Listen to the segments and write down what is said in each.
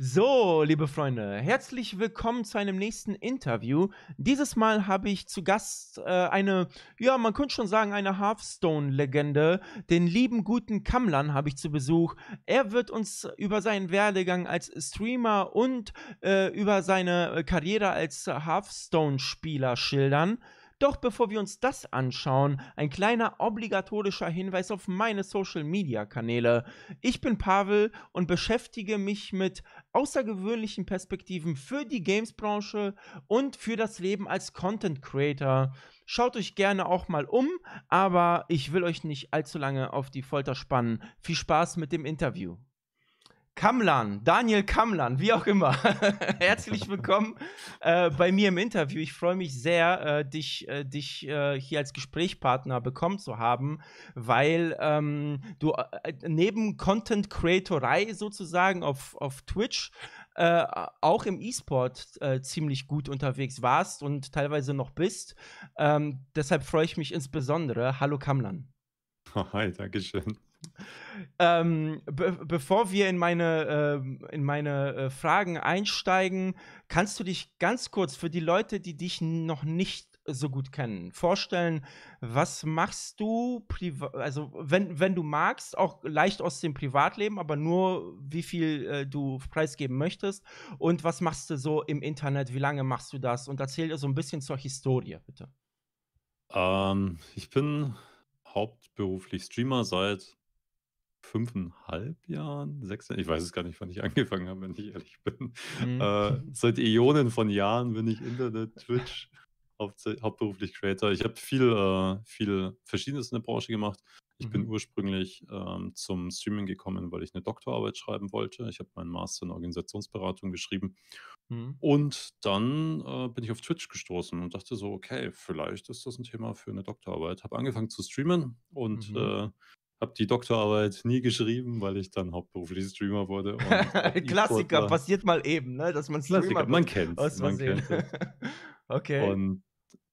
So, liebe Freunde, herzlich willkommen zu einem nächsten Interview. Dieses Mal habe ich zu Gast äh, eine, ja, man könnte schon sagen, eine Hearthstone-Legende, den lieben guten Kamlan habe ich zu Besuch. Er wird uns über seinen Werdegang als Streamer und äh, über seine Karriere als Hearthstone-Spieler schildern. Doch bevor wir uns das anschauen, ein kleiner obligatorischer Hinweis auf meine Social-Media-Kanäle. Ich bin Pavel und beschäftige mich mit außergewöhnlichen Perspektiven für die Games-Branche und für das Leben als Content-Creator. Schaut euch gerne auch mal um, aber ich will euch nicht allzu lange auf die Folter spannen. Viel Spaß mit dem Interview. Kamlan, Daniel Kamlan, wie auch immer. Herzlich willkommen äh, bei mir im Interview. Ich freue mich sehr, äh, dich, äh, dich äh, hier als Gesprächspartner bekommen zu haben, weil ähm, du äh, neben Content Creatorei sozusagen auf, auf Twitch äh, auch im E-Sport äh, ziemlich gut unterwegs warst und teilweise noch bist. Ähm, deshalb freue ich mich insbesondere. Hallo Kamlan. Oh, hi, Dankeschön. Ähm, be bevor wir in meine, äh, in meine äh, Fragen einsteigen, kannst du dich ganz kurz für die Leute, die dich noch nicht so gut kennen, vorstellen, was machst du, also wenn, wenn du magst, auch leicht aus dem Privatleben, aber nur wie viel äh, du preisgeben möchtest und was machst du so im Internet, wie lange machst du das und erzähl dir so ein bisschen zur Historie, bitte. Ähm, ich bin hauptberuflich Streamer seit fünfeinhalb Jahren, sechs Jahren, ich weiß es gar nicht, wann ich angefangen habe, wenn ich ehrlich bin. Mhm. Äh, seit Äonen von Jahren bin ich Internet, Twitch, hauptberuflich Creator. Ich habe viel, äh, viel Verschiedenes in der Branche gemacht. Ich mhm. bin ursprünglich ähm, zum Streaming gekommen, weil ich eine Doktorarbeit schreiben wollte. Ich habe meinen Master in Organisationsberatung geschrieben. Mhm. Und dann äh, bin ich auf Twitch gestoßen und dachte so, okay, vielleicht ist das ein Thema für eine Doktorarbeit. Habe angefangen zu streamen und mhm. äh, habe die Doktorarbeit nie geschrieben, weil ich dann hauptberuflich Streamer wurde. Äh, Klassiker, e passiert mal eben, ne? dass man Streamer Klassiker, man kennt es. Okay. Und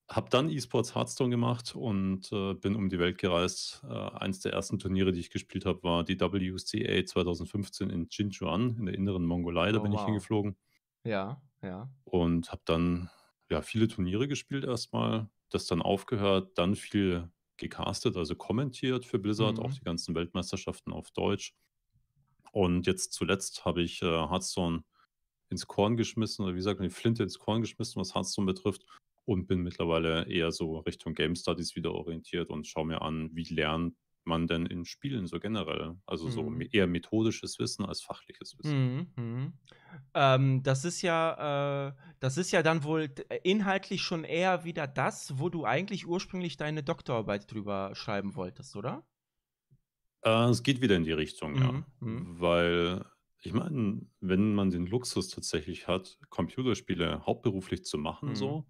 habe dann E-Sports Hearthstone gemacht und äh, bin um die Welt gereist. Äh, eins der ersten Turniere, die ich gespielt habe, war die WCA 2015 in Jinjuan, in der inneren Mongolei. Da oh, bin wow. ich hingeflogen. Ja, ja. Und habe dann ja, viele Turniere gespielt erstmal, das dann aufgehört, dann viel gecastet, also kommentiert für Blizzard, mhm. auch die ganzen Weltmeisterschaften auf Deutsch. Und jetzt zuletzt habe ich äh, Hearthstone ins Korn geschmissen, oder wie gesagt, die Flinte ins Korn geschmissen, was Hearthstone betrifft. Und bin mittlerweile eher so Richtung Game Studies wieder orientiert und schaue mir an, wie lernt man denn in Spielen so generell? Also mhm. so eher methodisches Wissen als fachliches Wissen. Mhm, mhm. Ähm, das ist ja, äh, das ist ja dann wohl äh, inhaltlich schon eher wieder das, wo du eigentlich ursprünglich deine Doktorarbeit drüber schreiben wolltest, oder? Äh, es geht wieder in die Richtung, mhm. ja. Mhm. Weil ich meine, wenn man den Luxus tatsächlich hat, Computerspiele hauptberuflich zu machen, mhm. so,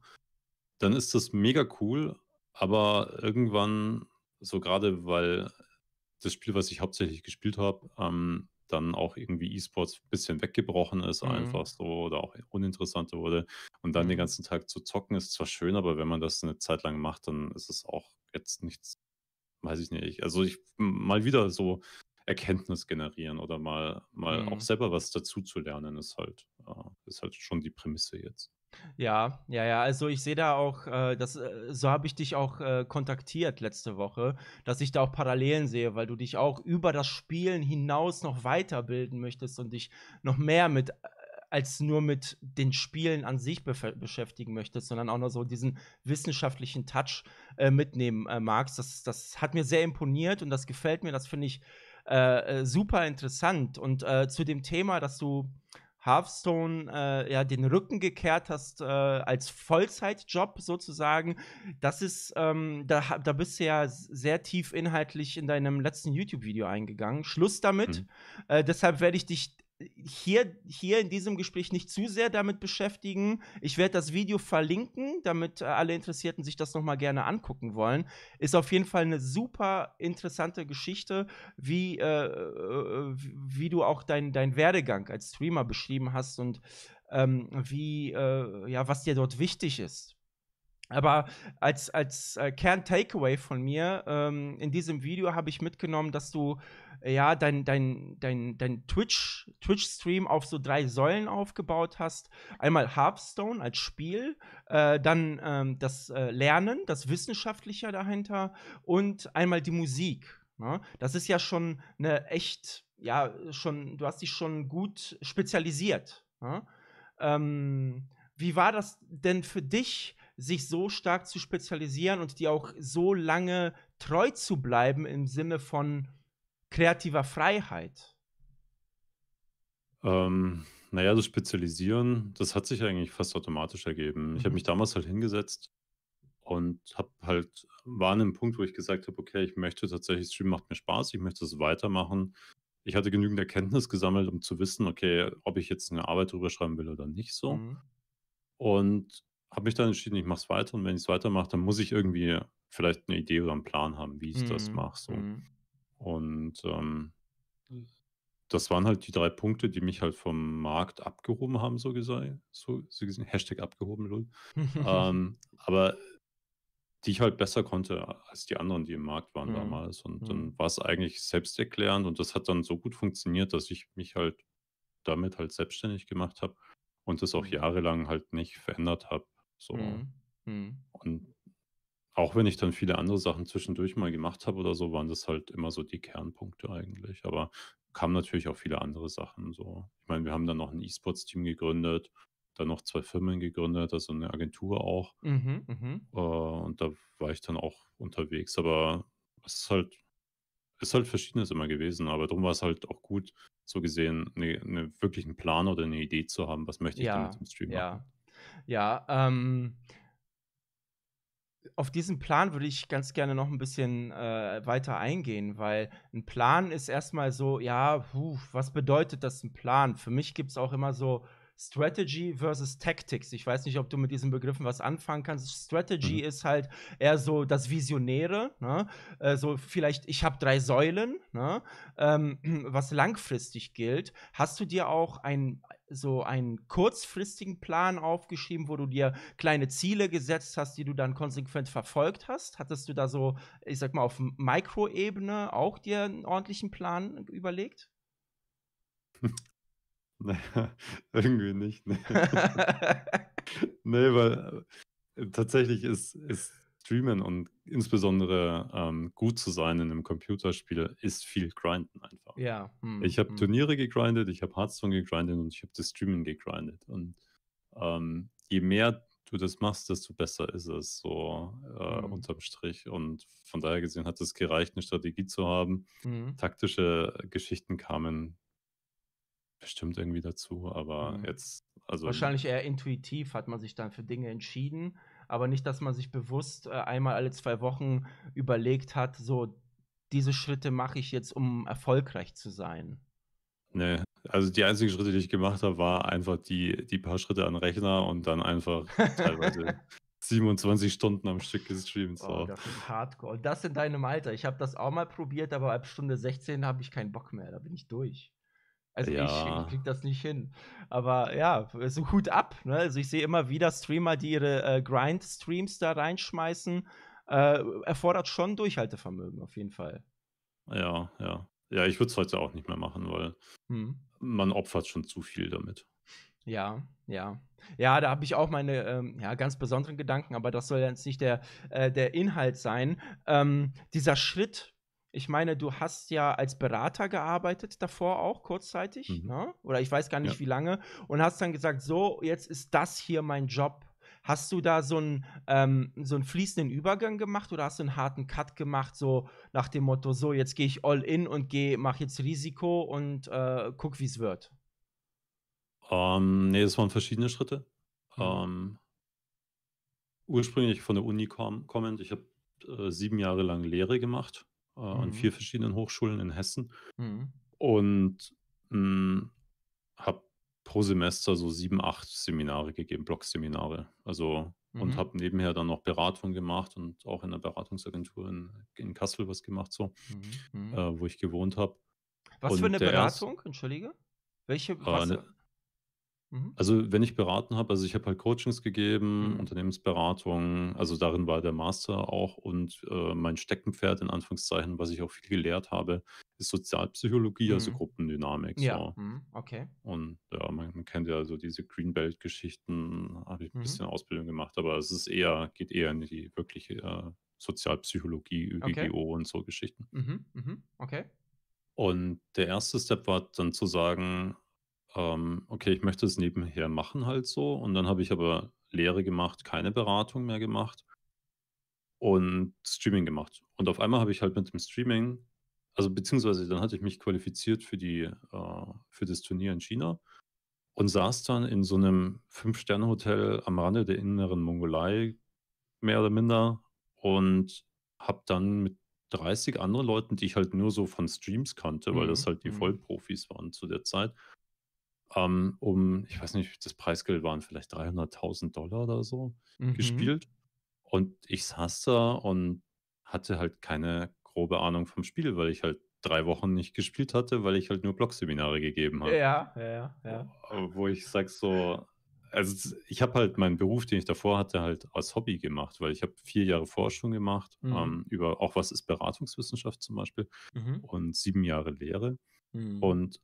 dann ist das mega cool. Aber irgendwann so gerade, weil das Spiel, was ich hauptsächlich gespielt habe, ähm, dann auch irgendwie E-Sports ein bisschen weggebrochen ist, mhm. einfach so oder auch uninteressanter wurde. Und dann mhm. den ganzen Tag zu zocken ist zwar schön, aber wenn man das eine Zeit lang macht, dann ist es auch jetzt nichts, weiß ich nicht. Also ich mal wieder so Erkenntnis generieren oder mal, mal mhm. auch selber was dazu zu lernen, ist halt, äh, ist halt schon die Prämisse jetzt. Ja, ja, ja. Also ich sehe da auch, äh, das, äh, so habe ich dich auch äh, kontaktiert letzte Woche, dass ich da auch Parallelen sehe, weil du dich auch über das Spielen hinaus noch weiterbilden möchtest und dich noch mehr mit äh, als nur mit den Spielen an sich beschäftigen möchtest, sondern auch noch so diesen wissenschaftlichen Touch äh, mitnehmen magst. Das, das hat mir sehr imponiert und das gefällt mir. Das finde ich super interessant. Und zu dem Thema, dass du Hearthstone äh, ja, den Rücken gekehrt hast äh, als Vollzeitjob sozusagen. Das ist, ähm, da, da bist du ja sehr tief inhaltlich in deinem letzten YouTube-Video eingegangen. Schluss damit. Mhm. Äh, deshalb werde ich dich hier, hier in diesem Gespräch nicht zu sehr damit beschäftigen. Ich werde das Video verlinken, damit äh, alle Interessierten sich das nochmal gerne angucken wollen. Ist auf jeden Fall eine super interessante Geschichte, wie, äh, äh wie du auch deinen dein Werdegang als Streamer beschrieben hast und ähm, wie, äh, ja, was dir dort wichtig ist. Aber als, als äh, Kern-Takeaway von mir ähm, in diesem Video habe ich mitgenommen, dass du äh, ja dein, dein, dein, dein Twitch, Twitch-Stream auf so drei Säulen aufgebaut hast. Einmal Hearthstone als Spiel, äh, dann ähm, das äh, Lernen, das Wissenschaftliche dahinter und einmal die Musik. Ne? Das ist ja schon eine echt, ja, schon, du hast dich schon gut spezialisiert. Ne? Ähm, wie war das denn für dich? sich so stark zu spezialisieren und dir auch so lange treu zu bleiben im Sinne von kreativer Freiheit? Ähm, naja, das Spezialisieren, das hat sich eigentlich fast automatisch ergeben. Mhm. Ich habe mich damals halt hingesetzt und habe halt, war an einem Punkt, wo ich gesagt habe, okay, ich möchte tatsächlich, Stream macht mir Spaß, ich möchte es weitermachen. Ich hatte genügend Erkenntnis gesammelt, um zu wissen, okay, ob ich jetzt eine Arbeit drüber schreiben will oder nicht so. Mhm. Und habe mich dann entschieden, ich mache es weiter und wenn ich es weitermache, dann muss ich irgendwie vielleicht eine Idee oder einen Plan haben, wie ich mhm. das mache. So. Mhm. Und ähm, das waren halt die drei Punkte, die mich halt vom Markt abgehoben haben, so gesagt. So, so gesehen, Hashtag abgehoben, lol. ähm, aber die ich halt besser konnte als die anderen, die im Markt waren mhm. damals. Und mhm. dann war es eigentlich selbsterklärend und das hat dann so gut funktioniert, dass ich mich halt damit halt selbstständig gemacht habe und das auch mhm. jahrelang halt nicht verändert habe. So. Mhm. mhm. Und auch wenn ich dann viele andere Sachen zwischendurch mal gemacht habe oder so, waren das halt immer so die Kernpunkte eigentlich. Aber kamen natürlich auch viele andere Sachen. So, ich meine, wir haben dann noch ein E-Sports-Team gegründet, dann noch zwei Firmen gegründet, also eine Agentur auch. Mhm, mhm. äh, und da war ich dann auch unterwegs. Aber es ist halt, ist halt Verschiedenes immer gewesen. Aber darum war es halt auch gut, so gesehen, ne, ne, wirklich einen Plan oder eine Idee zu haben, was möchte ich ja, denn mit dem Stream ja. machen. Ja, ähm, auf diesen Plan würde ich ganz gerne noch ein bisschen äh, weiter eingehen, weil ein Plan ist erstmal so, ja, puh, was bedeutet das ein Plan? Für mich gibt es auch immer so Strategy versus Tactics. Ich weiß nicht, ob du mit diesen Begriffen was anfangen kannst. Strategy mhm. ist halt eher so das Visionäre, ne? Äh, so vielleicht, ich habe drei Säulen, ne? ähm, was langfristig gilt. Hast du dir auch ein so einen kurzfristigen Plan aufgeschrieben, wo du dir kleine Ziele gesetzt hast, die du dann konsequent verfolgt hast? Hattest du da so, ich sag mal, auf Mikroebene auch dir einen ordentlichen Plan überlegt? Naja, irgendwie nicht. Ne. nee, weil äh, tatsächlich ist, ist Streamen und insbesondere ähm, gut zu sein in einem Computerspiel ist viel Grinden einfach. Ja. Hm, ich habe hm. Turniere gegrindet, ich habe Hearthstone gegrindet und ich habe das Streamen gegrindet. Und ähm, je mehr du das machst, desto besser ist es so äh, mhm. unterm Strich. Und von daher gesehen hat es gereicht, eine Strategie zu haben. Mhm. Taktische Geschichten kamen bestimmt irgendwie dazu, aber mhm. jetzt also wahrscheinlich eher intuitiv hat man sich dann für Dinge entschieden aber nicht, dass man sich bewusst äh, einmal alle zwei Wochen überlegt hat, so diese Schritte mache ich jetzt, um erfolgreich zu sein. Nee, also die einzigen Schritte, die ich gemacht habe, war einfach die, die paar Schritte an Rechner und dann einfach teilweise 27 Stunden am Stück gestreamt. So. Oh, das ist hardcore. Und das in deinem Alter. Ich habe das auch mal probiert, aber ab Stunde 16 habe ich keinen Bock mehr. Da bin ich durch. Also ja. ich krieg das nicht hin. Aber ja, so also Hut ab. Ne? Also ich sehe immer wieder Streamer, die ihre äh, Grind-Streams da reinschmeißen. Äh, erfordert schon Durchhaltevermögen auf jeden Fall. Ja, ja. Ja, ich würde es heute auch nicht mehr machen, weil hm. man opfert schon zu viel damit. Ja, ja. Ja, da habe ich auch meine ähm, ja, ganz besonderen Gedanken, aber das soll jetzt nicht der, äh, der Inhalt sein. Ähm, dieser Schritt, ich meine, du hast ja als Berater gearbeitet davor auch kurzzeitig, mhm. ne? oder ich weiß gar nicht ja. wie lange, und hast dann gesagt, so, jetzt ist das hier mein Job. Hast du da so einen, ähm, so einen fließenden Übergang gemacht oder hast du einen harten Cut gemacht, so nach dem Motto, so, jetzt gehe ich all in und gehe, mache jetzt Risiko und äh, guck, wie es wird? Um, ähm, nee, das waren verschiedene Schritte. Mhm. Um, ähm, ursprünglich von der Uni kommend, ich habe äh, sieben Jahre lang Lehre gemacht äh, mhm. an vier mhm. verschiedenen Hochschulen in Hessen mhm. und hm, habe pro Semester so sieben, acht Seminare gegeben, Blogseminare. Also mhm. und habe nebenher dann noch Beratung gemacht und auch in der Beratungsagentur in, in Kassel was gemacht, so, mhm. Mhm. äh, wo ich gewohnt habe. Was und für eine Beratung, erst, entschuldige? Welche? Äh, was, äh, Mhm. Also, wenn ich beraten habe, also ich habe halt Coachings gegeben, Mhm. Unternehmensberatung, also darin war der Master auch und äh, mein Steckenpferd in Anführungszeichen, was ich auch viel gelehrt habe, ist Sozialpsychologie, also mhm. Gruppendynamik, Ja, so. mhm. okay. Und ja, man, man kennt ja so diese Greenbelt-Geschichten, habe ich ein Mhm. bisschen Ausbildung gemacht, aber es ist eher, geht eher in die wirkliche äh, Sozialpsychologie, Okay. und so Geschichten. Mhm. Mhm. Okay. Und der erste Step war dann zu sagen, ähm, okay, ich möchte es nebenher machen halt so. Und dann habe ich aber Lehre gemacht, keine Beratung mehr gemacht und Streaming gemacht. Und auf einmal habe ich halt mit dem Streaming, also beziehungsweise dann hatte ich mich qualifiziert für die, äh, für das Turnier in China und saß dann in so einem Fünf-Sterne-Hotel am Rande der inneren Mongolei, mehr oder minder, und habe dann mit 30 anderen Leuten, die ich halt nur so von Streams kannte, mhm. weil das halt die mhm. Vollprofis waren zu der Zeit, ähm, um, ich weiß nicht, das Preisgeld waren vielleicht 300.000 Dollar oder so mhm. gespielt. Und ich saß da und hatte halt keine grobe Ahnung vom Spiel, weil ich halt drei Wochen nicht gespielt hatte, weil ich halt nur Blog-Seminare gegeben habe. Ja, ja, ja. Äh, wo ich sag so, also ich habe halt meinen Beruf, den ich davor hatte, halt als Hobby gemacht, weil ich habe vier Jahre Forschung gemacht mhm. ähm, über auch was ist Beratungswissenschaft zum Beispiel mhm. und sieben Jahre Lehre. Mhm. Und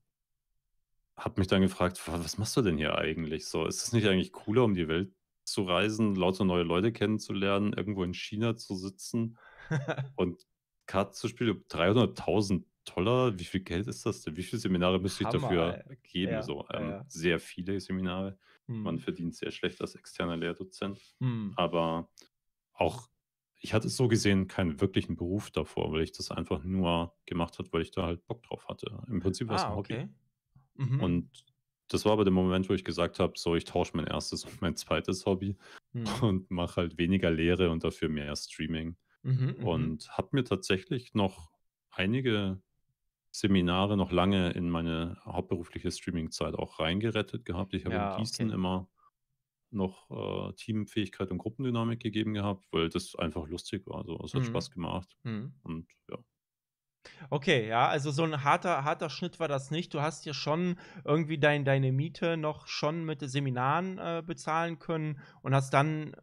habe mich dann gefragt, was machst du denn hier eigentlich so? Ist es nicht eigentlich cooler, um die Welt zu reisen, lauter neue Leute kennenzulernen, irgendwo in China zu sitzen und Karten zu spielen? 300.000 Dollar, wie viel Geld ist das denn? Wie viele Seminare müsste ich dafür geben? Ja, so, ähm, ja. Sehr viele Seminare. Hm. Man verdient sehr schlecht als externer Lehrdozent. Hm. Aber auch, ich hatte so gesehen keinen wirklichen Beruf davor, weil ich das einfach nur gemacht habe, weil ich da halt Bock drauf hatte. Im Prinzip war es ah, ein Hobby. Okay. Mhm. Und das war aber der Moment, wo ich gesagt habe, so, ich tausche mein erstes und mein zweites Hobby mhm. und mache halt weniger Lehre und dafür mehr Streaming. Mhm, mhm. und habe mir tatsächlich noch einige Seminare noch lange in meine hauptberufliche Streaming-Zeit auch reingerettet gehabt. Ich habe ja, in Gießen okay. immer noch äh, Teamfähigkeit und Gruppendynamik gegeben gehabt, weil das einfach lustig war. Also es hat mhm. Spaß gemacht. Mhm. Und ja. Okay, ja, also so ein harter, harter Schnitt war das nicht. Du hast ja schon irgendwie dein, deine Miete noch schon mit Seminaren äh, bezahlen können und hast dann äh,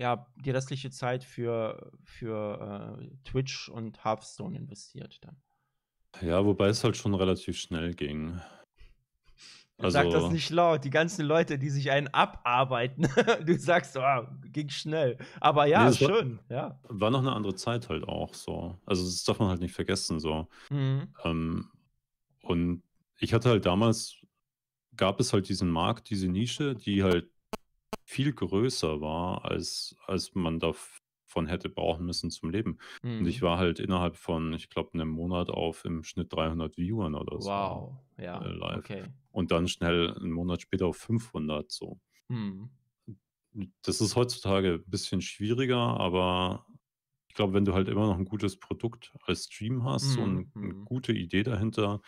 ja die restliche Zeit für, für äh, Twitch und Hearthstone investiert dann. Ja, wobei es halt schon relativ schnell ging. Also, Sag das nicht laut. Die ganzen Leute, die sich einen abarbeiten, du sagst, oh, ging schnell. Aber ja, nee, schön. War, ja. war noch eine andere Zeit halt auch so. Also das darf man halt nicht vergessen so. Mhm. Ähm, und ich hatte halt damals, gab es halt diesen Markt, diese Nische, die halt viel größer war, als, als man da von hätte brauchen müssen zum Leben. Mhm. Und ich mhm. war halt innerhalb von, ich glaube, einem Monat auf im Schnitt 300 Viewern oder so. Wow, ja. Äh, live. Okay. Und dann schnell einen Monat später auf 500 so. Mhm. Das ist heutzutage ein bisschen schwieriger, aber ich glaube, wenn du halt immer noch ein gutes Produkt als Stream hast mhm. und eine mhm. gute Idee dahinter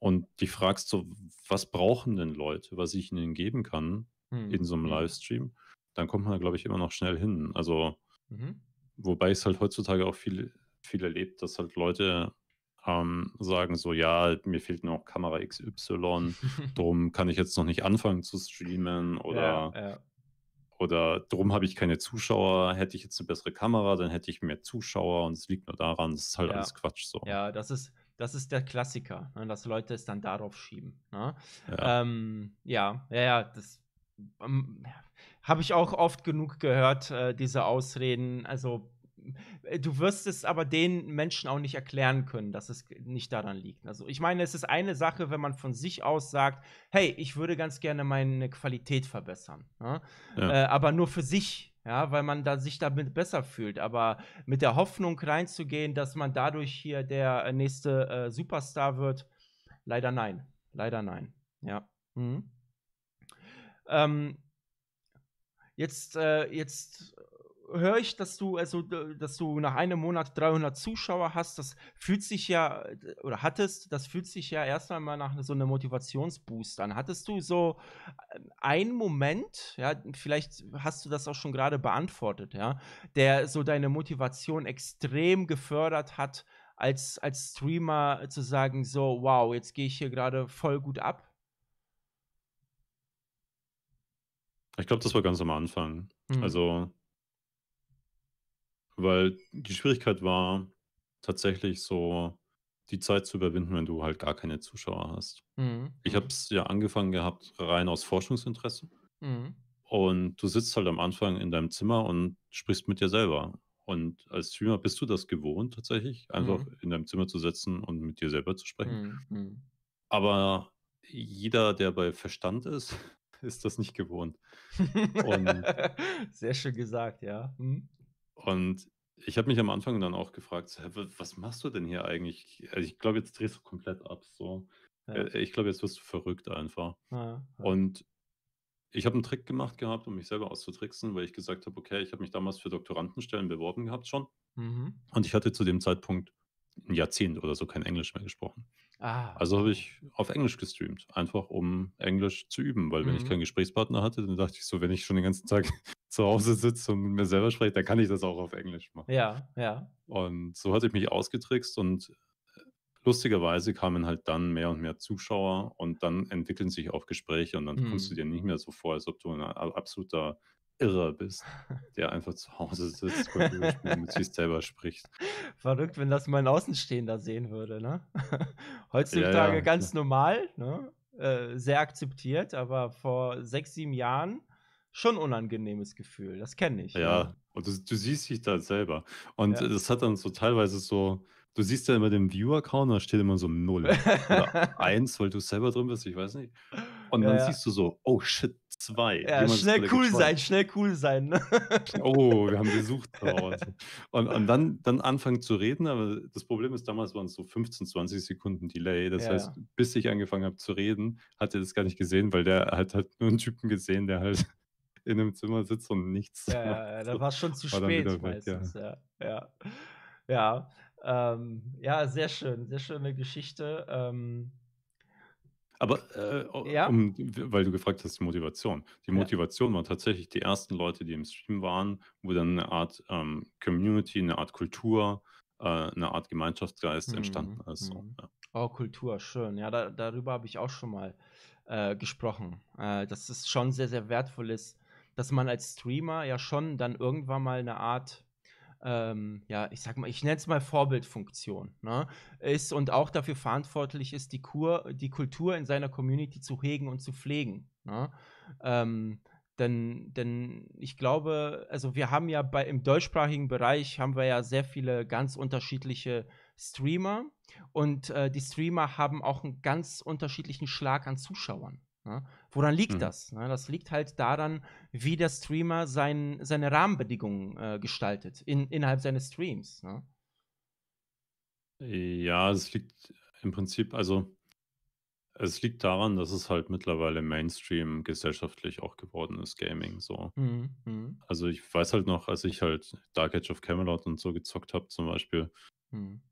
und dich fragst so, was brauchen denn Leute, was ich ihnen geben kann mhm, in so einem Livestream, dann kommt man, glaube ich, immer noch schnell hin. Also Mhm. Wobei es halt heutzutage auch viel, viel erlebt, dass halt Leute ähm, sagen so, ja, mir fehlt noch Kamera XY, drum kann ich jetzt noch nicht anfangen zu streamen oder, ja, ja. oder drum habe ich keine Zuschauer, hätte ich jetzt eine bessere Kamera, dann hätte ich mehr Zuschauer und es liegt nur daran, es ist halt ja. alles Quatsch so. Ja, das ist, das ist der Klassiker, ne, dass Leute es dann darauf schieben. Ne? Ja. Ähm, ja, ja, ja, das ähm, habe ich auch oft genug gehört, äh, diese Ausreden. Also äh, du wirst es aber den Menschen auch nicht erklären können, dass es nicht daran liegt. Also ich meine, es ist eine Sache, wenn man von sich aus sagt, hey, ich würde ganz gerne meine Qualität verbessern. Ja? Ne? Ja. Äh, aber nur für sich. Ja, weil man da sich damit besser fühlt, aber mit der Hoffnung reinzugehen, dass man dadurch hier der äh, nächste äh, Superstar wird, leider nein, leider nein. Ja. Mhm. Ähm, Jetzt, äh, jetzt äh, höre ich, dass du also, dass du nach einem Monat 300 Zuschauer hast. Das fühlt sich ja äh, oder hattest, das fühlt sich ja erst einmal nach so einem Motivationsboost an. Hattest du so äh, einen Moment, ja, vielleicht hast du das auch schon gerade beantwortet, ja, der so deine Motivation extrem gefördert hat, als als Streamer zu sagen so, wow, jetzt gehe ich hier gerade voll gut ab. Ich glaube, das war ganz am Anfang. Mhm. Also, weil die Schwierigkeit war tatsächlich so die Zeit zu überwinden, wenn du halt gar keine Zuschauer hast. Mhm. Ich mhm. habe es ja angefangen gehabt rein aus Forschungsinteresse. Mhm. Und du sitzt halt am Anfang in deinem Zimmer und sprichst mit dir selber. Und als Streamer bist du das gewohnt tatsächlich, einfach mhm. in deinem Zimmer zu sitzen und mit dir selber zu sprechen. Mhm, Aber jeder, der bei Verstand ist, ist das nicht gewohnt. Und, Sehr schön gesagt, ja. Hm. Und ich habe mich am Anfang dann auch gefragt, so, was machst du denn hier eigentlich? Also ich glaube, jetzt drehst du komplett ab. So. Ja. Äh, ich glaube, jetzt wirst du verrückt einfach. Ja, ja. Und ich habe einen Trick gemacht gehabt, um mich selber auszutricksen, weil ich gesagt habe, okay, ich habe mich damals für Doktorandenstellen beworben gehabt schon. Mhm. Und ich hatte zu dem Zeitpunkt ein Jahrzehnt oder so kein Englisch mehr gesprochen. Ah, Also habe ich auf Englisch gestreamt, einfach um Englisch zu üben, weil wenn ich mhm. keinen Gesprächspartner hatte, dann dachte ich so, wenn ich schon den ganzen Tag zu Hause sitze und mit mir selber spreche, dann kann ich das auch auf Englisch machen. Ja, ja. Und so hatte ich mich ausgetrickst und äh, lustigerweise kamen halt dann mehr und mehr Zuschauer und dann entwickeln sich auch Gespräche und dann kommst du mhm. dir nicht mehr so vor, als ob du ein absoluter Irrer bist, der einfach zu Hause sitzt und mit sich selber spricht. Verrückt, wenn das mein Außenstehender sehen würde, ne? Heutzutage ja, ja. ganz normal, ne? Äh, sehr akzeptiert, aber vor sechs, sieben Jahren schon unangenehmes Gefühl. Das kenne ich. Ja, ja. Ne? und du, du, siehst dich da selber. Und ja. das hat dann so teilweise so, du siehst ja immer den viewer account da steht immer so null oder eins, weil du selber drin bist, ich weiß nicht. Und ja, dann siehst du so, oh shit, 2. Ja, schnell cool zwei. sein, schnell cool sein. Ne? Oh, wir haben gesucht. und, und dann, dann anfangen zu reden, aber das Problem ist, damals waren es so 15, 20 Sekunden Delay. Das ja. heißt, bis ich angefangen habe zu reden, hat er das gar nicht gesehen, weil der hat halt nur einen Typen gesehen, der halt in einem Zimmer sitzt und nichts. Ja, macht. ja da war es schon zu war spät meistens. Weg, ja, ja. ja. ja. Ähm, ja, sehr schön, sehr schöne Geschichte. Ähm, aber äh, Ja. um, weil du gefragt hast, die Motivation. Die Ja. Motivation waren tatsächlich die ersten Leute, die im Stream waren, wo dann eine Art ähm, Community, eine Art Kultur, äh, eine Art Gemeinschaftsgeist mhm, entstanden ist. mhm. ja. Oh, Kultur, schön. Ja, da, darüber habe ich auch schon mal äh, gesprochen. Äh, dass es schon sehr, sehr wertvoll ist, dass man als Streamer ja schon dann irgendwann mal eine Art ähm, ja, ich sag mal, ich nenne es mal Vorbildfunktion, ne, ist und auch dafür verantwortlich ist, die, Kur, die Kultur in seiner Community zu hegen und zu pflegen. Ne? Ähm, denn, denn ich glaube, also wir haben ja bei, im deutschsprachigen Bereich haben wir ja sehr viele ganz unterschiedliche Streamer und äh, die Streamer haben auch einen ganz unterschiedlichen Schlag an Zuschauern. Ja? Ne? Woran liegt mhm. das? Ja, ne? das liegt halt daran, wie der Streamer sein, seine Rahmenbedingungen äh, gestaltet in, innerhalb seines Streams. Ne? Ja, es liegt im Prinzip, also es liegt daran, dass es halt mittlerweile Mainstream gesellschaftlich auch geworden ist, Gaming so. Mhm. mhm. Also ich weiß halt noch, als ich halt Dark Age of Camelot und so gezockt habe zum Beispiel, mhm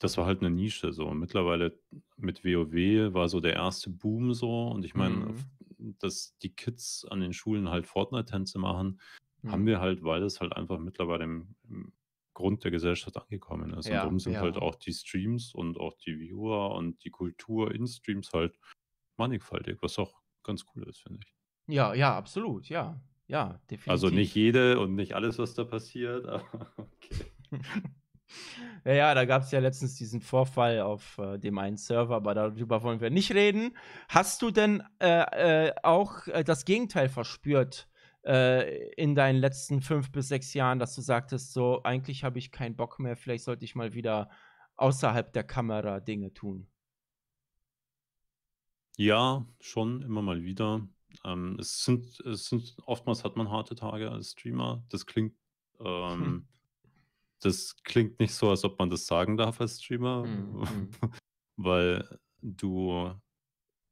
das war halt eine Nische so. Mittlerweile mit WoW war so der erste Boom so. Und ich meine, mhm. dass die Kids an den Schulen halt Fortnite-Tänze machen, mhm. haben wir halt, weil das halt einfach mittlerweile im, im Grund der Gesellschaft angekommen ist. Ja, und darum sind ja. halt auch die Streams und auch die Viewer und die Kultur in Streams halt mannigfaltig, was auch ganz cool ist, finde ich. Ja, ja, absolut, ja. Ja, also definitiv. Also nicht jede und nicht alles, was da passiert, aber okay. Ja, ja, da gab es ja letztens diesen Vorfall auf äh, dem einen Server, aber darüber wollen wir nicht reden. Hast du denn äh, äh, auch äh, das Gegenteil verspürt äh, in deinen letzten fünf bis sechs Jahren, dass du sagtest, so eigentlich habe ich keinen Bock mehr, vielleicht sollte ich mal wieder außerhalb der Kamera Dinge tun? Ja, schon immer mal wieder. Ähm, es, sind, es sind oftmals hat man harte Tage als Streamer. Das klingt hm. ähm, hm das klingt nicht so, als ob man das sagen darf als Streamer, mhm. mhm. weil du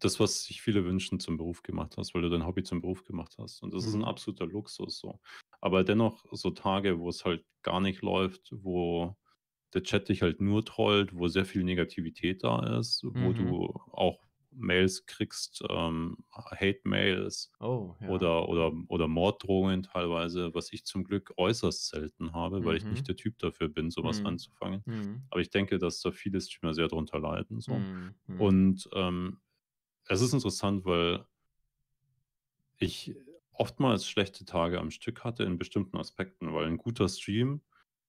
das, was sich viele wünschen, zum Beruf gemacht hast, weil du dein Hobby zum Beruf gemacht hast. Und das mhm. ist ein mhm. absoluter Luxus so. Aber dennoch so Tage, wo es halt gar nicht läuft, wo der Chat dich halt nur trollt, wo sehr viel Negativität da ist, wo mhm. du auch Mails kriegst, ähm, Hate-Mails oh, ja. oder, oder, oder Morddrohungen teilweise, was ich zum Glück äußerst selten habe, weil mhm. ich nicht der Typ dafür bin, sowas mhm. anzufangen. Mhm. Aber ich denke, dass da viele Streamer sehr drunter leiden. So. Mhm. Mhm. Und ähm, es ist interessant, weil ich oftmals schlechte Tage am Stück hatte in bestimmten Aspekten, weil ein guter Stream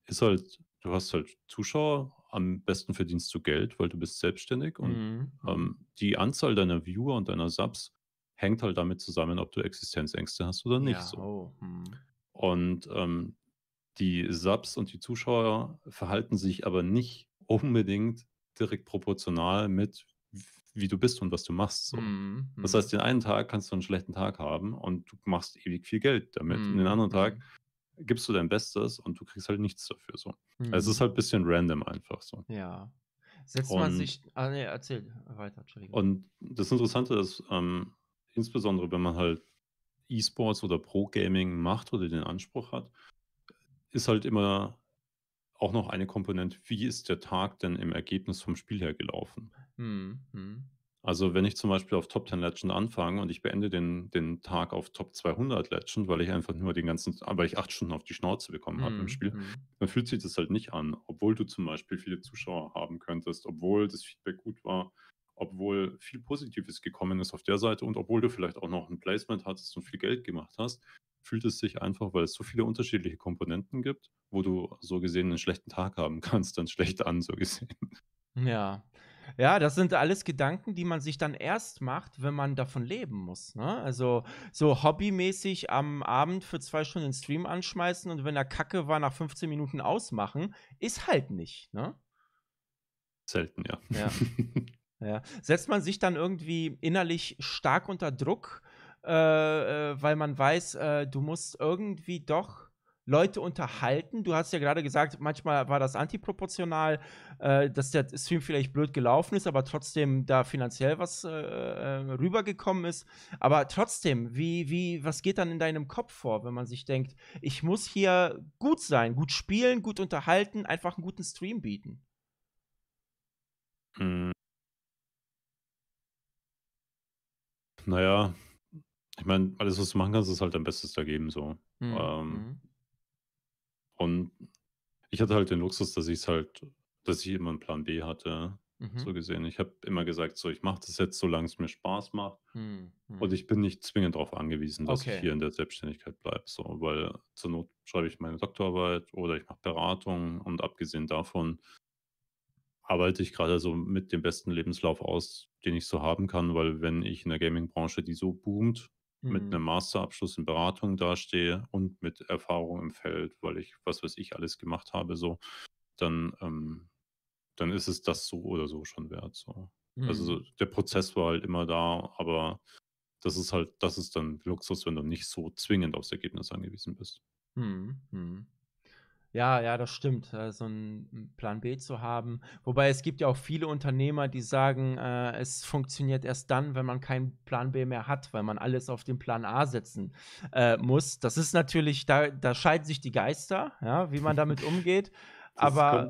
ist halt, du hast halt Zuschauer am besten verdienst du Geld, weil du bist selbstständig und mhm, mhm. ähm, die Anzahl deiner Viewer und deiner Subs hängt halt damit zusammen, ob du Existenzängste hast oder nicht. Ja, so. oh, hm. Und ähm, die Subs und die Zuschauer verhalten sich aber nicht unbedingt direkt proportional mit, wie du bist und was du machst. So. Mm, mm. Das mhm. heißt, den einen Tag kannst du einen schlechten Tag haben und du machst ewig viel Geld damit. Mm, und den anderen Tag mhm gibst du dein Bestes und du kriegst halt nichts dafür. So. Mhm. Also es ist mhm. halt ein bisschen random einfach so. Ja. Setzt und, man sich. Ah, nee, erzähl weiter, Entschuldigung. Und das Interessante ist, ähm, insbesondere wenn man halt E-Sports oder Pro-Gaming macht oder den Anspruch hat, ist halt immer auch noch eine Komponente, wie ist der Tag denn im Ergebnis vom Spiel her gelaufen? Mhm. mhm. Also wenn ich zum Beispiel auf Top 10 Legend anfange und ich beende den, den Tag auf Top 200 Legend, weil ich einfach nur den ganzen, weil ich acht Stunden auf die Schnauze bekommen habe im mhm, Spiel, Mhm. dann fühlt sich das halt nicht an, obwohl du zum Beispiel viele Zuschauer haben könntest, obwohl das Feedback gut war, obwohl viel Positives gekommen ist auf der Seite und obwohl du vielleicht auch noch ein Placement hattest und viel Geld gemacht hast, fühlt es sich einfach, weil es so viele unterschiedliche Komponenten gibt, wo du so gesehen einen schlechten Tag haben kannst, dann schlecht an, so gesehen. Ja. Ja, das sind alles Gedanken, die man sich dann erst macht, wenn man davon leben muss. Ne? Also so hobbymäßig am Abend für zwei Stunden den Stream anschmeißen und wenn er Kacke war, nach 15 Minuten ausmachen, ist halt nicht. Ne? Selten, ja. ja. ja. Setzt man sich dann irgendwie innerlich stark unter Druck, äh, äh weil man weiß, äh, du musst irgendwie doch Leute unterhalten. Du hast ja gerade gesagt, manchmal war das antiproportional, äh, dass der Stream vielleicht blöd gelaufen ist, aber trotzdem da finanziell was äh, äh, rübergekommen ist. Aber trotzdem, wie, wie, was geht dann in deinem Kopf vor, wenn man sich denkt, ich muss hier gut sein, gut spielen, gut unterhalten, einfach einen guten Stream bieten? Hm. Naja, ich meine, alles, was du machen kannst, ist halt dein Bestes da geben, so. Mhm. Ähm, hm. Und ich hatte halt den Luxus, dass ich es halt, dass ich immer einen Plan B hatte, mhm. so gesehen. Ich habe immer gesagt, so, ich mache das jetzt, solange es mir Spaß macht. Mhm. Und hm. ich bin nicht zwingend darauf angewiesen, dass okay. ich hier in der Selbstständigkeit bleibe, so, weil zur Not schreibe ich meine Doktorarbeit oder ich mache Beratung und abgesehen davon arbeite ich gerade so mit dem besten Lebenslauf aus, den ich so haben kann, weil wenn ich in der Gaming-Branche, die so boomt, mhm. mit einem Masterabschluss in Beratung dastehe und mit Erfahrung im Feld, weil ich, was weiß ich, alles gemacht habe, so, dann, ähm, dann ist es das so oder so schon wert. So. Also, mhm. Also der Prozess war halt immer da, aber das ist halt, das ist dann Luxus, wenn du nicht so zwingend aufs Ergebnis angewiesen bist. Mhm. mhm. Ja, ja, das stimmt, äh, so einen Plan B zu haben. Wobei es gibt ja auch viele Unternehmer, die sagen, äh, es funktioniert erst dann, wenn man keinen Plan B mehr hat, weil man alles auf den Plan A setzen äh, muss. Das ist natürlich, da, da scheiden sich die Geister, ja, wie man damit umgeht. Aber.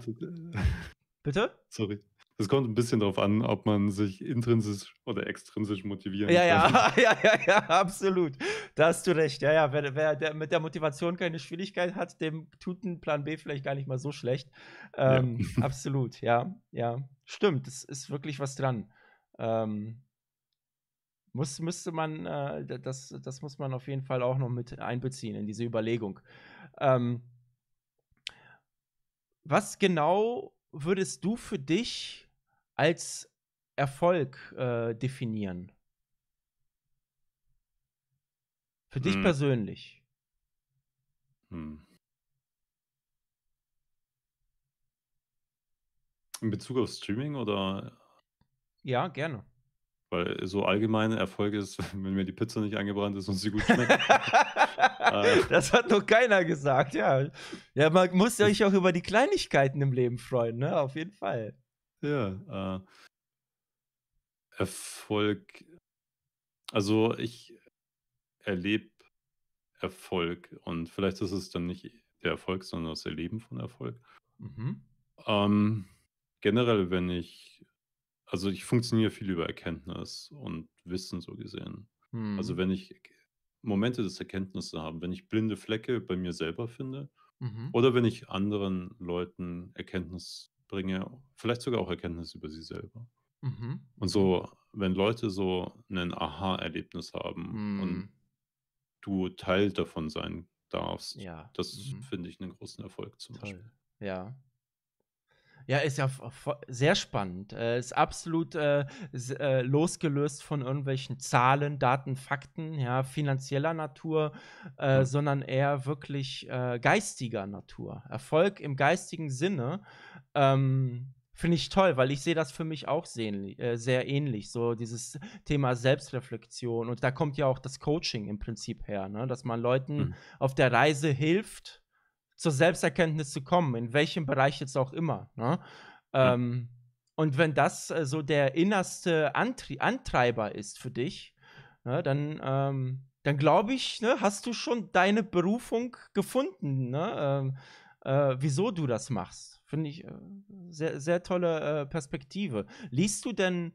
bitte? Sorry. Es kommt ein bisschen darauf an, ob man sich intrinsisch oder extrinsisch motivieren ja, kann. Ja, ja, ja, ja, absolut. Da hast du recht. Ja, ja, wer, wer der mit der Motivation keine Schwierigkeit hat, dem tut ein Plan B vielleicht gar nicht mal so schlecht. Ähm, ja. Absolut, ja, ja. Stimmt, es ist wirklich was dran. Ähm, muss, müsste man, äh, das, das muss man auf jeden Fall auch noch mit einbeziehen in diese Überlegung. Ähm, was genau würdest du für dich als Erfolg äh, definieren? Für hm. dich persönlich. Hm. In Bezug auf Streaming oder? Ja, gerne. Weil so allgemein Erfolg ist, wenn mir die Pizza nicht angebrannt ist und sie gut schmeckt. Äh. das hat noch keiner gesagt, ja. Ja, man muss sich auch über die Kleinigkeiten im Leben freuen, ne? Auf jeden Fall. Ja. Äh, Erfolg. Also ich erlebe Erfolg und vielleicht ist es dann nicht der Erfolg, sondern das Erleben von Erfolg. Mhm. Ähm, generell, wenn ich, also ich funktioniere viel über Erkenntnis und Wissen so gesehen. Mhm. Also hm. wenn ich Momente des Erkenntnisses habe, wenn ich blinde Flecke bei mir selber finde mhm. oder wenn ich anderen Leuten Erkenntnis bringe vielleicht sogar auch Erkenntnis über sie selber. Mhm. Und mhm. so, wenn Leute so ein Aha-Erlebnis haben mhm. und du Teil davon sein darfst, ja. das mhm. finde ich einen großen Erfolg zum Toll. Beispiel. Ja, ja, ist ja sehr spannend. Äh, ist absolut äh, äh, losgelöst von irgendwelchen Zahlen, Daten, Fakten, ja, finanzieller Natur, mhm. sondern eher wirklich äh, geistiger Natur. Erfolg im geistigen Sinne. Ähm, Finde ich toll, weil ich sehe das für mich auch sehen, äh, sehr ähnlich. So dieses Thema Selbstreflexion. Und da kommt ja auch das Coaching im Prinzip her, ne? dass man Leuten mhm. auf der Reise hilft, zur Selbsterkenntnis zu kommen, in welchem Bereich jetzt auch immer. Ne? Ja. Ähm, und wenn das äh, so der innerste Antrie Antreiber ist für dich, ne, dann, ähm, dann glaube ich, ne, hast du schon deine Berufung gefunden, ne? Ähm, äh, wieso du das machst. Finde ich äh, sehr, sehr tolle äh, Perspektive. Liest du denn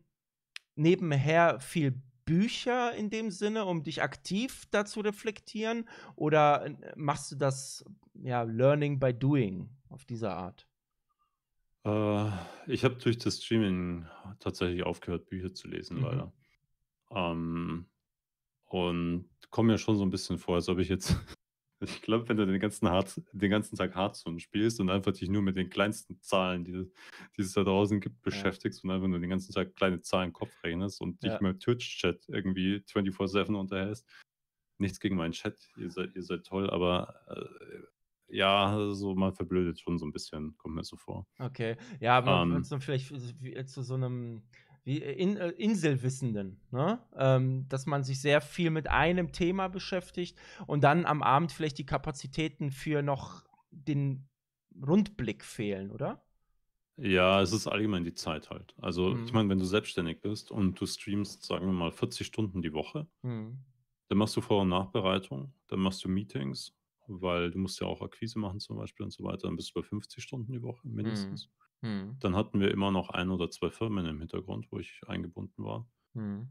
nebenher viel Bücher in dem Sinne, um dich aktiv dazu reflektieren? Oder äh, machst du das ja, Learning by Doing auf diese Art? Äh, ich habe durch das Streaming tatsächlich aufgehört, Bücher zu lesen, mhm. leider. Ähm, und komme mir schon so ein bisschen vor, als ob ich jetzt ich glaube, wenn du den ganzen, Hard, den ganzen Tag Hearthstone spielst und einfach dich nur mit den kleinsten Zahlen, die, die es da draußen gibt, beschäftigst ja. und einfach nur den ganzen Tag kleine Zahlen im Kopf rechnest und dich ja. mit Twitch-Chat irgendwie 24-7 unterhältst. Nichts gegen meinen Chat, ihr seid, ihr seid toll, aber äh, ja, so also man verblödet schon so ein bisschen, kommt mir so vor. Okay, ja, aber ähm, vielleicht also, zu so einem wie äh, in, äh, Inselwissenden, ne? ähm, dass man sich sehr viel mit einem Thema beschäftigt und dann am Abend vielleicht die Kapazitäten für noch den Rundblick fehlen, oder? Ja, es ist allgemein die Zeit halt. Also mhm. ich meine, wenn du selbstständig bist und du streamst, sagen wir mal, 40 Stunden die Woche, mhm. dann machst du Vor- und Nachbereitung, dann machst du Meetings, weil du musst ja auch Akquise machen zum Beispiel und so weiter, dann bist du bei 50 Stunden die Woche mindestens. Mhm. Hm. Dann hatten wir immer noch ein oder zwei Firmen im Hintergrund, wo ich eingebunden war. Mhm.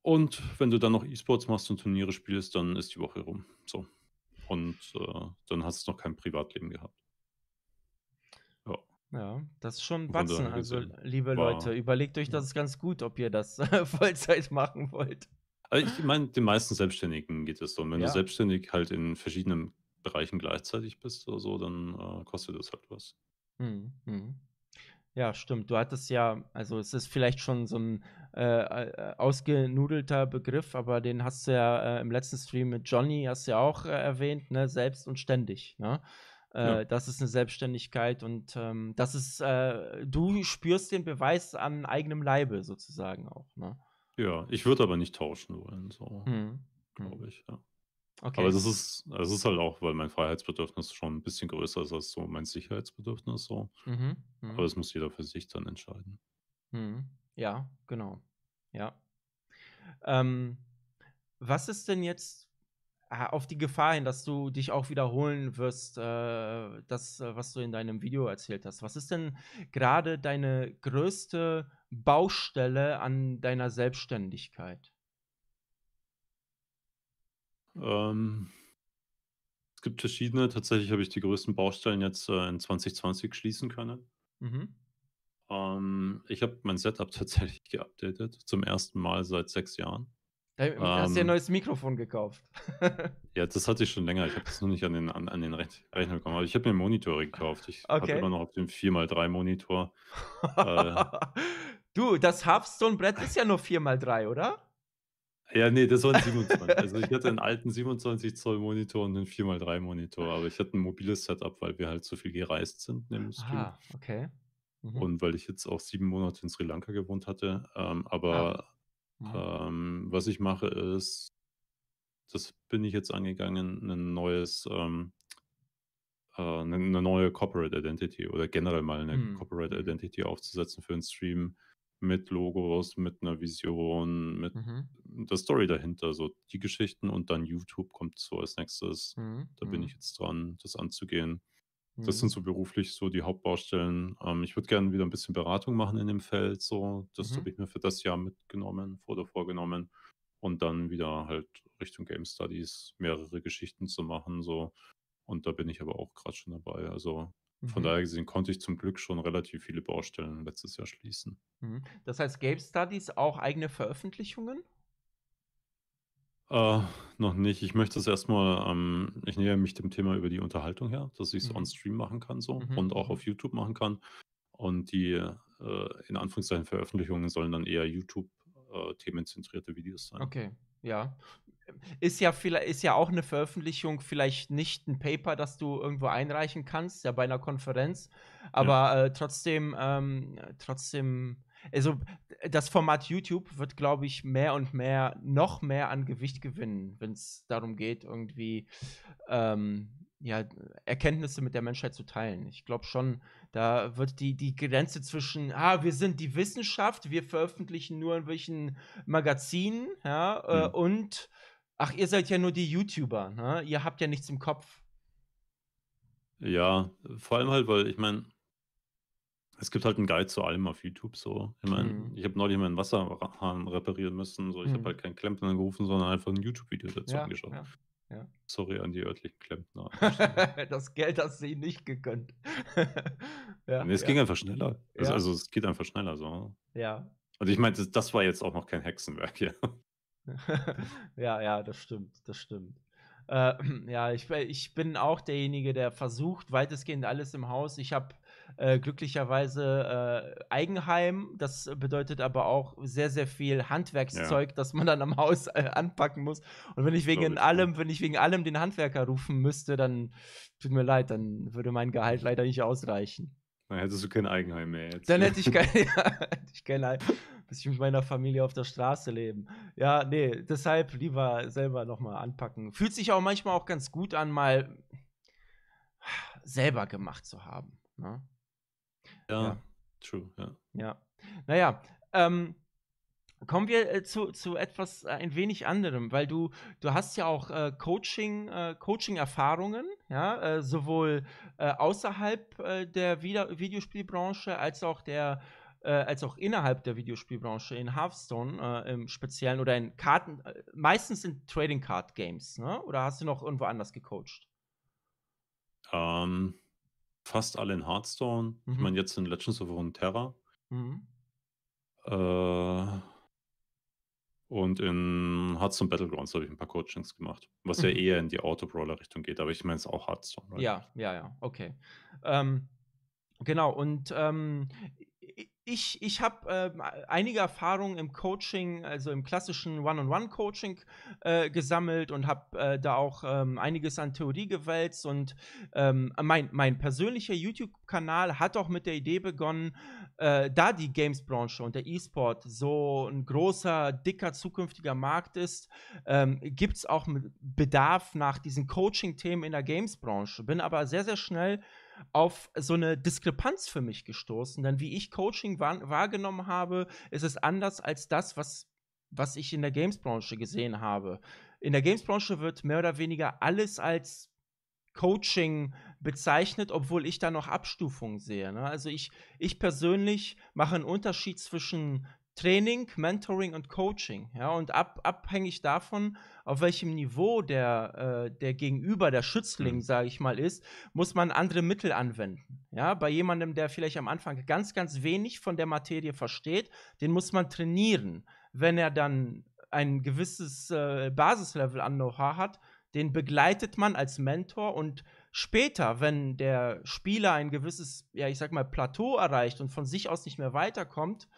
Und wenn du dann noch E-Sports machst und Turniere spielst, dann ist die Woche rum. So. Und äh, dann hast du noch kein Privatleben gehabt. Ja. Ja, das ist schon Batzen. Also, liebe Leute, überlegt euch hm. das ist ganz gut, ob ihr das Vollzeit machen wollt. Also ich meine, den meisten Selbstständigen geht es so. Und wenn ja. du selbstständig halt in verschiedenen Bereichen gleichzeitig bist oder so, dann äh, kostet das halt was. Mhm, mhm. Ja, stimmt. Du hattest ja, also es ist vielleicht schon so ein äh, äh, ausgenudelter Begriff, aber den hast du ja äh, im letzten Stream mit Johnny hast du ja auch äh, erwähnt, ne? Selbst und ständig, ne? Ja. Äh, das ist eine Selbstständigkeit und ähm, das ist, äh, du spürst den Beweis an eigenem Leibe sozusagen auch. Ne? Ja, ich würde aber nicht tauschen wollen, so hm. glaube mhm. ich. Ja. Okay. Aber das ist, das ist halt auch, weil mein Freiheitsbedürfnis schon ein bisschen größer ist als so mein Sicherheitsbedürfnis. So. Mhm, mh. Aber das muss jeder für sich dann entscheiden. Mhm. Ja, genau. Ja. Ähm, was ist denn jetzt äh, auf die Gefahr hin, dass du dich auch wiederholen wirst, äh, das, äh, was du in deinem Video erzählt hast? Was ist denn gerade deine größte Baustelle an deiner Selbstständigkeit? Ähm, es gibt verschiedene. Tatsächlich habe ich die größten Baustellen jetzt äh, in 2020 schließen können. Mhm. Ähm, ich habe mein Setup tatsächlich geupdatet. Zum ersten Mal seit sechs Jahren. Da ähm, hast du ein ähm. neues Mikrofon gekauft. ja, das hatte ich schon länger. Ich habe das noch nicht an den, an, an den Rechner bekommen. Aber ich habe mir Monitor gekauft. Ich okay. habe immer noch auf dem 4x3-Monitor. äh, du, das Hearthstone-Brett ist ja nur 4x3, oder? Ja, nee, das war ein 27. Also ich hatte einen alten 27 Zoll Monitor und einen 4x3 Monitor, aber ich hatte ein mobiles Setup, weil wir halt so viel gereist sind neben dem ah, Stream. Ah, okay. Mhm. Und weil ich jetzt auch sieben Monate in Sri Lanka gewohnt hatte. Ähm, aber ah. mhm. ähm, was ich mache ist, das bin ich jetzt angegangen, ein neues, ähm, äh, eine, eine, neue Corporate Identity oder generell mal eine mhm. Corporate hm. Identity aufzusetzen für einen Stream mit Logos, mit einer Vision, mit mhm. der Story dahinter, so die Geschichten und dann YouTube kommt so als nächstes. Mhm. Da bin mhm. ich jetzt dran, das anzugehen. Das mhm. sind so beruflich so die Hauptbaustellen. Ähm, ich würde gerne wieder ein bisschen Beratung machen in dem Feld, so das mhm. habe ich mir für das Jahr mitgenommen, vor oder vorgenommen und dann wieder halt Richtung Game Studies mehrere Geschichten zu machen, so und da bin ich aber auch gerade schon dabei. Also von mhm. daher gesehen konnte ich zum Glück schon relativ viele Baustellen letztes Jahr schließen. Mhm. Das heißt, Game Studies auch eigene Veröffentlichungen? Äh, noch nicht. Ich möchte das erstmal, ähm, ich nähe mich dem Thema über die Unterhaltung her, dass ich es mhm. on-stream machen kann so mhm. und auch mhm. auf YouTube machen kann. Und die äh, in Anführungszeichen Veröffentlichungen sollen dann eher YouTube-themenzentrierte äh, Videos sein. Okay, ja ist ja ist ja auch eine Veröffentlichung vielleicht nicht ein Paper, das du irgendwo einreichen kannst, ja bei einer Konferenz, aber ja. äh, trotzdem ähm, trotzdem also das Format YouTube wird glaube ich mehr und mehr noch mehr an Gewicht gewinnen, wenn es darum geht irgendwie ähm, ja, Erkenntnisse mit der Menschheit zu teilen. Ich glaube schon, da wird die, die Grenze zwischen, ah, wir sind die Wissenschaft, wir veröffentlichen nur in welchen Magazinen, ja, äh, mhm. äh, und ach, ihr seid ja nur die YouTuber, ne? ihr habt ja nichts im Kopf. Ja, vor allem halt, weil ich meine, es gibt halt einen Guide zu allem auf YouTube so. Ich meine, mhm. ich habe neulich meinen Wasserhahn reparieren müssen, so ich mhm. habe halt keinen Klempner angerufen, sondern einfach ein YouTube-Video dazu ja, angeschaut. Ja, ja. Sorry an die örtlichen Klempner. das Geld hast du ihnen nicht gegönnt. ja, nee, es ging einfach schneller. Also, also, es geht einfach schneller so. Ja. Also ich meine, das, das war jetzt auch noch kein Hexenwerk hier. ja, ja, das stimmt, das stimmt. Äh, ja, ich, äh, ich bin auch derjenige, der versucht, weitestgehend alles im Haus. Ich habe äh, glücklicherweise äh, Eigenheim. Das bedeutet aber auch sehr, sehr viel Handwerkszeug, ja. das man dann am Haus äh, anpacken muss. Und wenn ich wegen ich allem, wenn ich wegen allem den Handwerker rufen müsste, dann tut mir leid, dann würde mein Gehalt leider nicht ausreichen. Dann hättest du kein Eigenheim mehr jetzt. Dann ne? hätte ich kein, ja, hätte ich kein Eigenheim. bis ich mit meiner Familie auf der Straße leben. Ja, nee, deshalb lieber selber nochmal anpacken. Fühlt sich auch manchmal auch ganz gut an, mal selber gemacht zu haben. Ne? Ja, ja, true, ja. Ja. Naja, ähm, Kommen wir äh, zu, zu etwas äh, ein wenig anderem, weil du, du hast ja auch äh, Coaching, äh, Coaching-Erfahrungen, ja, äh, sowohl äh, außerhalb der Vida Videospielbranche als auch der äh, als auch innerhalb der Videospielbranche in Hearthstone äh, im Speziellen oder in Karten, äh, meistens in Trading Card Games, ne? Oder hast du noch irgendwo anders gecoacht? Ähm, fast alle in Hearthstone. Mhm. Ich meine, jetzt in Legends of Runeterra. Mhm. Äh, und in Hearthstone Battlegrounds habe ich ein paar Coachings gemacht, was mhm. ja eher in die Autobrawler-Richtung geht, aber ich meine es auch Hearthstone. Right? Ja, ja, ja, okay. Ähm, genau, und ähm, ich, ich habe äh, einige Erfahrungen im Coaching, also im klassischen One-on-One-Coaching äh, gesammelt und habe äh, da auch ähm, einiges an Theorie gewälzt. Und ähm, mein, mein persönlicher YouTube-Kanal hat auch mit der Idee begonnen, äh, da die Games-Branche und der E-Sport so ein großer, dicker, zukünftiger Markt ist, ähm, gibt es auch Bedarf nach diesen Coaching-Themen in der Games-Branche. Bin aber sehr, sehr schnell auf so eine Diskrepanz für mich gestoßen, denn wie ich Coaching wahr, wahrgenommen habe, ist es anders als das, was, was ich in der Games-Branche gesehen habe. In der Games-Branche wird mehr oder weniger alles als Coaching bezeichnet, obwohl ich da noch Abstufungen sehe. Ne? Also ich, ich persönlich mache einen Unterschied zwischen Training, Mentoring und Coaching. Ja, und ab, abhängig davon, auf welchem Niveau der, äh, der Gegenüber, der Schützling, mhm. sage ich mal, ist, muss man andere Mittel anwenden. Ja, bei jemandem, der vielleicht am Anfang ganz, ganz wenig von der Materie versteht, den muss man trainieren. Wenn er dann ein gewisses äh, Basislevel an Know-how hat, den begleitet man als Mentor und Später, wenn der Spieler ein gewisses, ja, ich sag mal, Plateau erreicht und von sich aus nicht mehr weiterkommt,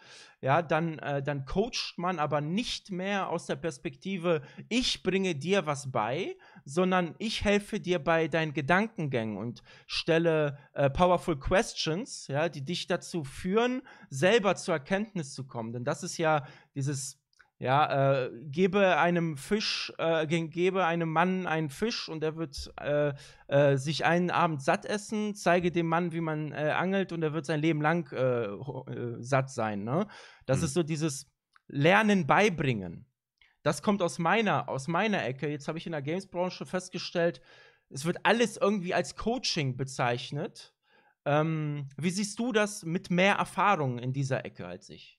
ja, dann, äh, dann coacht man aber nicht mehr aus der Perspektive, ich bringe dir was bei, sondern ich helfe dir bei deinen Gedankengängen und stelle äh, powerful questions, ja, die dich dazu führen, selber zur Erkenntnis zu kommen. Denn das ist ja dieses ja, äh, gebe einem Fisch, äh, gebe einem Mann einen Fisch und er wird äh, äh, sich einen Abend satt essen, zeige dem Mann, wie man äh, angelt und er wird sein Leben lang äh, satt sein. Ne? Das hm. ist so dieses Lernen beibringen. Das kommt aus meiner, aus meiner Ecke. Jetzt habe ich in der Games-Branche festgestellt, es wird alles irgendwie als Coaching bezeichnet. Ähm, wie siehst du das mit mehr Erfahrung in dieser Ecke als ich?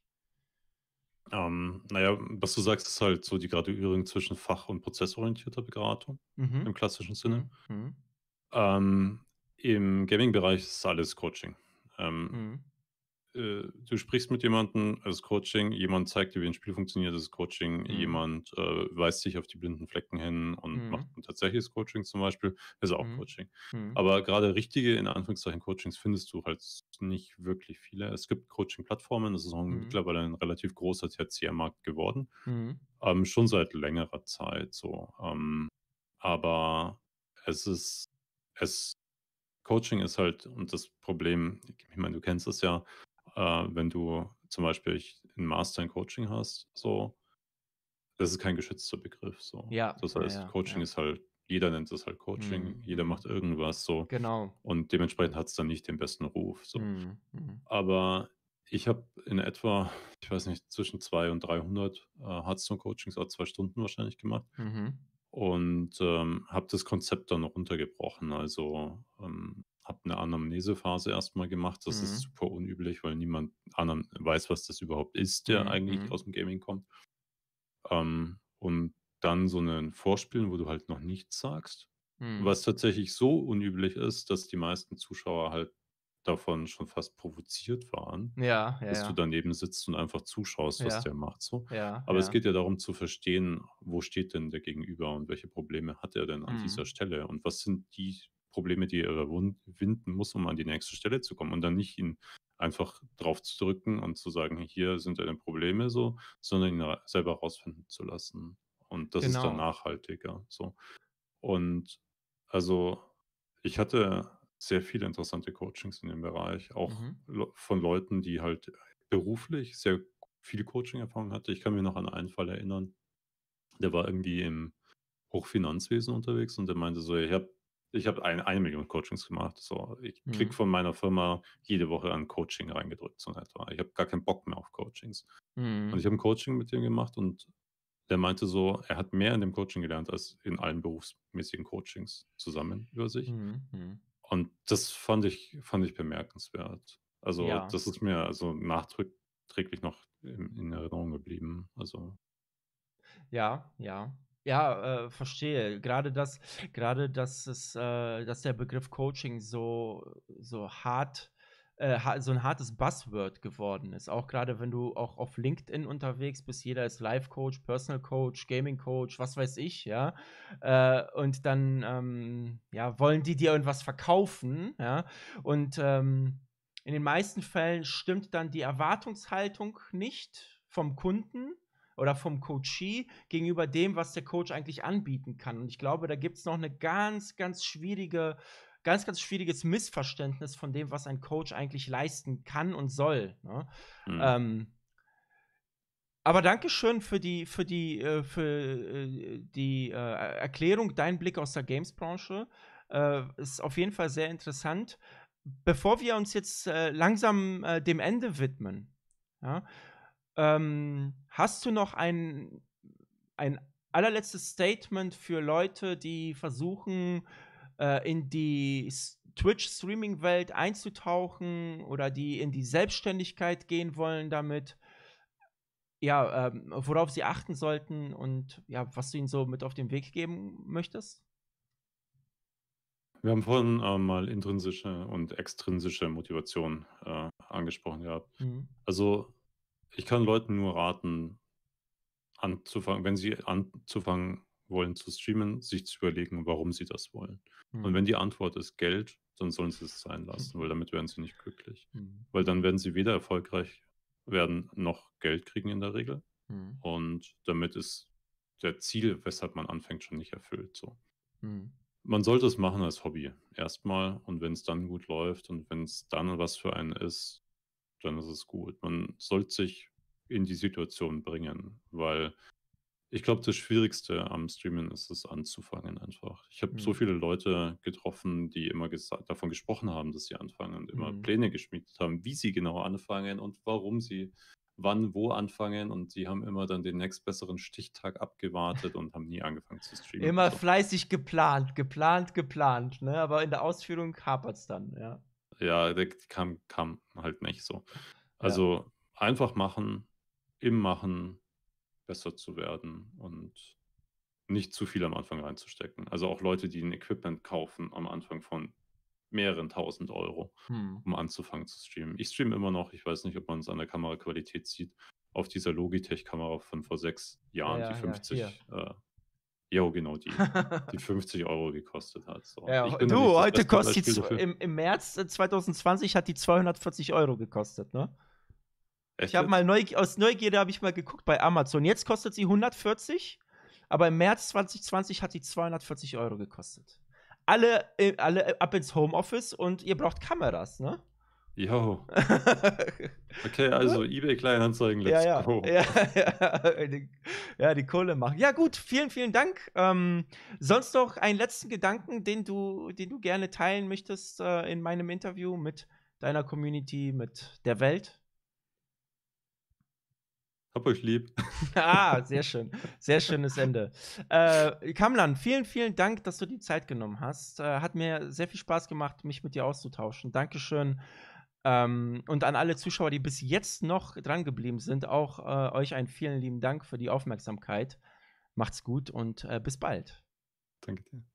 Ähm, naja, was du sagst, ist halt so die Graduierung zwischen fach- und prozessorientierter Beratung mhm. im klassischen Sinne. Mhm. mhm. Ähm, Im Gaming-Bereich ist alles Coaching. Ähm, mhm. Äh, du sprichst mit jemandem, als Coaching, jemand zeigt dir, wie ein Spiel funktioniert, das Coaching, mhm. jemand äh, weist sich auf die blinden Flecken hin und mhm. macht ein tatsächliches Coaching zum Beispiel, das ist auch mhm. Coaching. Mhm. Aber gerade richtige, in Anführungszeichen, Coachings findest du halt nicht wirklich viele. Es gibt Coaching-Plattformen, das ist auch mhm. mittlerweile ein relativ großer TCR-Markt geworden, mhm. ähm, schon seit längerer Zeit so. Ähm, aber es ist, es Coaching ist halt, und das Problem, ich meine, du kennst es ja, äh, wenn du zum Beispiel einen Master in Coaching hast, so, das ist kein geschützter Begriff. So. Ja. Das heißt, ja, Coaching ja. ist halt, jeder nennt es halt Coaching, mhm. jeder mhm. macht irgendwas so. Genau. Und dementsprechend hat es dann nicht den besten Ruf. So. Mhm. mhm. Aber ich habe in etwa, ich weiß nicht, zwischen 200 und 300 äh, Hearthstone-Coachings, auch zwei Stunden wahrscheinlich gemacht. Mhm. Und ähm, habe das Konzept dann runtergebrochen. Also ähm, habe eine Anamnesephase erstmal gemacht. Das mhm. ist super unüblich, weil niemand Anam weiß, was das überhaupt ist, der mhm. eigentlich mhm. aus dem Gaming kommt. Ähm, und dann so ein Vorspielen, wo du halt noch nichts sagst. Mhm. Was tatsächlich so unüblich ist, dass die meisten Zuschauer halt davon schon fast provoziert waren, ja, ja, dass ja. du daneben sitzt und einfach zuschaust, was der macht. So. Aber es geht ja darum zu verstehen, wo steht denn der Gegenüber und welche Probleme hat er denn an mhm. dieser Stelle und was sind die Probleme, die er überwinden muss, um an die nächste Stelle zu kommen und dann nicht ihn einfach drauf zu drücken und zu sagen, hier sind deine Probleme so, sondern ihn selber rausfinden zu lassen. Und das genau. ist dann genau. nachhaltiger. So. Und also ich hatte sehr viele interessante Coachings in dem Bereich, auch mhm. von Leuten, die halt beruflich sehr viel Coaching-Erfahrung hatte. Ich kann mir noch an einen Fall erinnern, der war irgendwie im Hochfinanzwesen unterwegs und der meinte so, ich habe ich habe ein, eine Million Coachings gemacht. So, ich krieg mhm. von meiner Firma jede Woche ein Coaching reingedrückt, so in etwa. Ich habe gar keinen Bock mehr auf Coachings. Mhm. Und ich habe ein Coaching mit dem gemacht und der meinte so, er hat mehr in dem Coaching gelernt als in allen berufsmäßigen Coachings zusammen über sich. Mhm. mhm. Und das fand ich, fand ich bemerkenswert. Also, ja. das ist mir also nachträglich noch in, in Erinnerung geblieben. Also. Ja, ja. Ja, äh, verstehe. Gerade das, gerade dass es, äh, dass der Begriff Coaching so, so hart, äh, so ein hartes Buzzword geworden ist. Auch gerade wenn du auch auf LinkedIn unterwegs bist, jeder ist Life Coach, Personal Coach, Gaming Coach, was weiß ich, ja. Äh, und dann ähm, ja, wollen die dir irgendwas verkaufen, ja. Und ähm, in den meisten Fällen stimmt dann die Erwartungshaltung nicht vom Kunden oder vom Coachee gegenüber dem, was der Coach eigentlich anbieten kann. Und ich glaube, da gibt es noch eine ganz, ganz schwierige, ganz, ganz schwieriges Missverständnis von dem, was ein Coach eigentlich leisten kann und soll. Ne? Mhm. Ähm, aber Dankeschön für die, für die, äh, für äh, die äh, Erklärung, dein Blick aus der Games-Branche. Äh, ist auf jeden Fall sehr interessant. Bevor wir uns jetzt äh, langsam äh, dem Ende widmen, ja, ähm, hast du noch ein, ein allerletztes Statement für Leute, die versuchen, äh, in die Twitch-Streaming-Welt einzutauchen oder die in die Selbstständigkeit gehen wollen damit? Ja, ähm, worauf sie achten sollten und ja, was du ihnen so mit auf den Weg geben möchtest? Wir haben vorhin äh, mal intrinsische und extrinsische Motivation äh, angesprochen gehabt. Mhm. Also ich kann Leuten nur raten, anzufangen, wenn sie anzufangen wollen zu streamen, sich zu überlegen, warum sie das wollen. Mhm. Und hm. wenn die Antwort ist Geld, dann sollen sie es sein hm. lassen, weil damit werden sie nicht glücklich. Mhm. Weil dann werden sie weder erfolgreich werden noch Geld kriegen in der Regel. Mhm. Und damit ist der Ziel, weshalb man anfängt, schon nicht erfüllt. So. Hm. Man sollte es machen als Hobby erstmal und wenn es dann gut läuft und wenn es dann was für einen ist, dann ist es gut. Man sollte sich in die Situation bringen, weil ich glaube, das Schwierigste am Streamen ist es anzufangen einfach. Ich habe mhm. so viele Leute getroffen, die immer davon gesprochen haben, dass sie anfangen und immer mhm. Pläne geschmiedet haben, wie sie genau anfangen und warum sie wann, wo anfangen und sie haben immer dann den nächst besseren Stichtag abgewartet und haben nie angefangen zu streamen. Immer so. Also fleißig geplant, geplant, geplant, ne? aber in der Ausführung hapert es dann, ja ja, der kam, kam halt nicht so. Also ja. einfach machen, im Machen besser zu werden und nicht zu viel am Anfang reinzustecken. Also auch Leute, die ein Equipment kaufen am Anfang von mehreren tausend Euro, hm. um anzufangen zu streamen. Ich streame immer noch, ich weiß nicht, ob man es an der Kameraqualität sieht, auf dieser Logitech-Kamera von vor sechs Jahren, ja, die 50 ja, äh, Jo, genau die, die 50 Euro gekostet hat. So. Ja, du, heute kostet die, im, im März 2020 äh, hat die 240 Euro gekostet, ne? Echt? Ich habe mal neu, aus Neugierde habe ich mal geguckt bei Amazon. Jetzt kostet sie 140, aber im März 2020 hat sie 240 Euro gekostet. Alle, äh, alle ab ins Homeoffice und ihr braucht Kameras, ne? Jo. Okay, ne? also eBay Kleinanzeigen, let's ja, ja. go. Ja, ja, die, ja, die Kohle machen. Ja, gut, vielen, vielen Dank. Ähm, sonst noch einen letzten Gedanken, den du, den du gerne teilen möchtest äh, in meinem Interview mit deiner Community, mit der Welt? Hab euch lieb. ah, sehr schön. Sehr schönes Ende. Äh, Kamlan, vielen, vielen Dank, dass du die Zeit genommen hast. Äh, hat mir sehr viel Spaß gemacht, mich mit dir auszutauschen. Dankeschön ähm, und an alle Zuschauer, die bis jetzt noch drangeblieben sind, auch äh, euch einen vielen lieben Dank für die Aufmerksamkeit. Macht's gut und äh, bis bald. Danke dir.